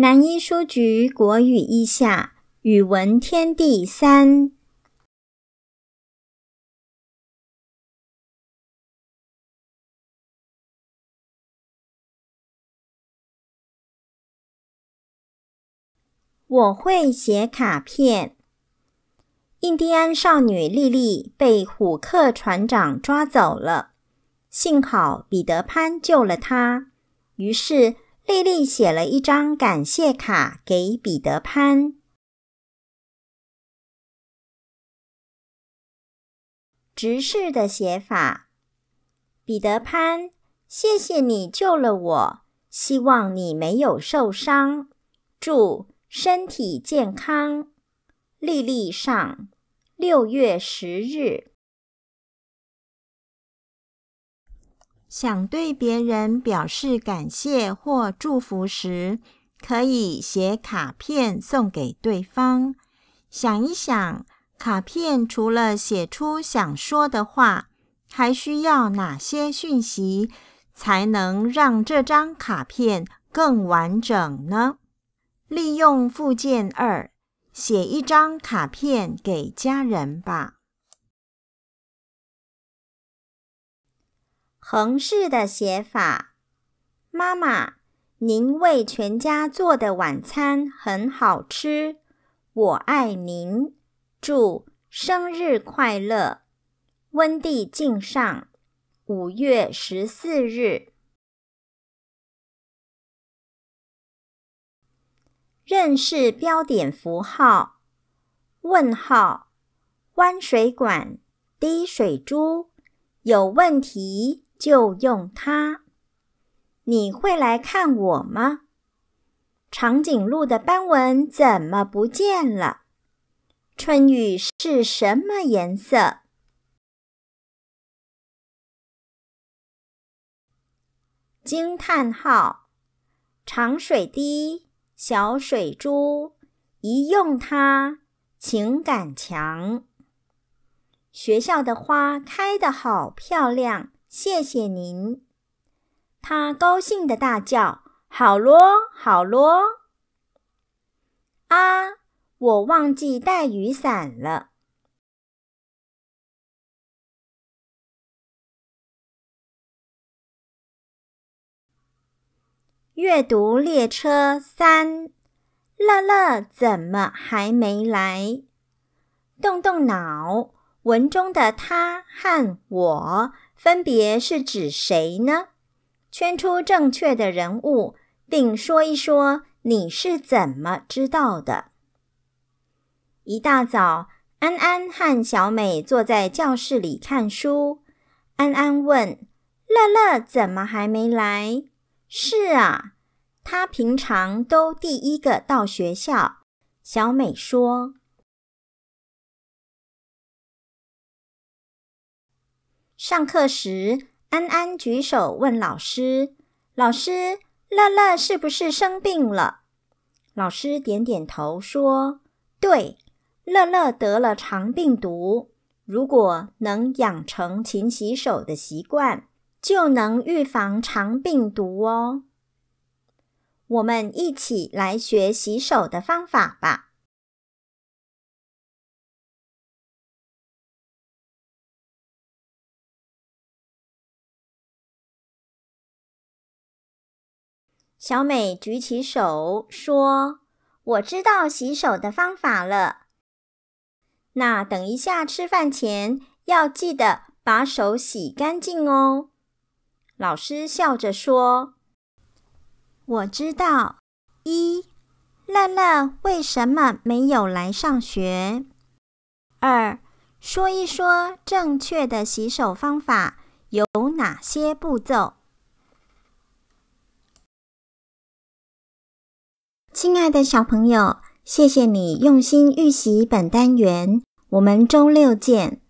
南一书局国语一下语文天地三，我会写卡片。印第安少女莉莉被虎克船长抓走了，幸好彼得潘救了她。于是。丽丽写了一张感谢卡给彼得潘。直视的写法：彼得潘，谢谢你救了我，希望你没有受伤，祝身体健康。丽丽上，六月十日。想对别人表示感谢或祝福时，可以写卡片送给对方。想一想，卡片除了写出想说的话，还需要哪些讯息才能让这张卡片更完整呢？利用附件二，写一张卡片给家人吧。横式的写法。妈妈，您为全家做的晚餐很好吃，我爱您。祝生日快乐，温蒂敬上，五月十四日。认识标点符号：问号、弯水管、滴水珠。有问题？就用它，你会来看我吗？长颈鹿的斑纹怎么不见了？春雨是什么颜色？惊叹号，长水滴，小水珠，一用它，情感强。学校的花开得好漂亮。谢谢您！他高兴的大叫：“好咯，好咯！”啊，我忘记带雨伞了。阅读列车三，乐乐怎么还没来？动动脑，文中的他和我。分别是指谁呢？圈出正确的人物，并说一说你是怎么知道的。一大早，安安和小美坐在教室里看书。安安问：“乐乐怎么还没来？”“是啊，他平常都第一个到学校。”小美说。上课时，安安举手问老师：“老师，乐乐是不是生病了？”老师点点头说：“对，乐乐得了肠病毒。如果能养成勤洗手的习惯，就能预防肠病毒哦。我们一起来学洗手的方法吧。”小美举起手说：“我知道洗手的方法了。那等一下吃饭前要记得把手洗干净哦。”老师笑着说：“我知道。一，乐乐为什么没有来上学？二，说一说正确的洗手方法有哪些步骤？”亲爱的小朋友，谢谢你用心预习本单元，我们周六见。